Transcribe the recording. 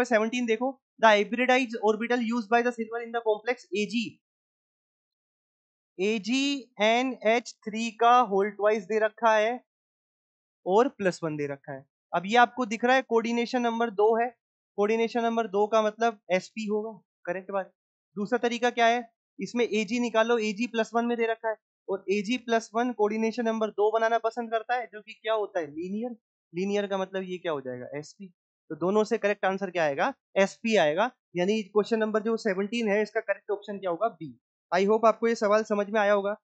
17 देखो the hybridize orbital use by the silver in the complex A A G G N H three का hold twice दे रखा है और plus one दे रखा है अब ये आपको दिख रहा है कोऑर्डिनेशन नंबर दो है कोऑर्डिनेशन नंबर दो का मतलब एस पी होगा करेक्ट बात दूसरा तरीका क्या है इसमें ए जी निकालो ए जी प्लस वन में दे रखा है और A G plus one coordination number दो बनाना पसंद करता है जो कि क्या होता है लीनियर लीनियर का मतलब ये क्या हो जाएगा एस पी तो दोनों से करेक्ट आंसर क्या आएगा एस पी आएगा यानी क्वेश्चन नंबर जो सेवनटीन है इसका करेक्ट ऑप्शन क्या होगा बी आई होप आपको ये सवाल समझ में आया होगा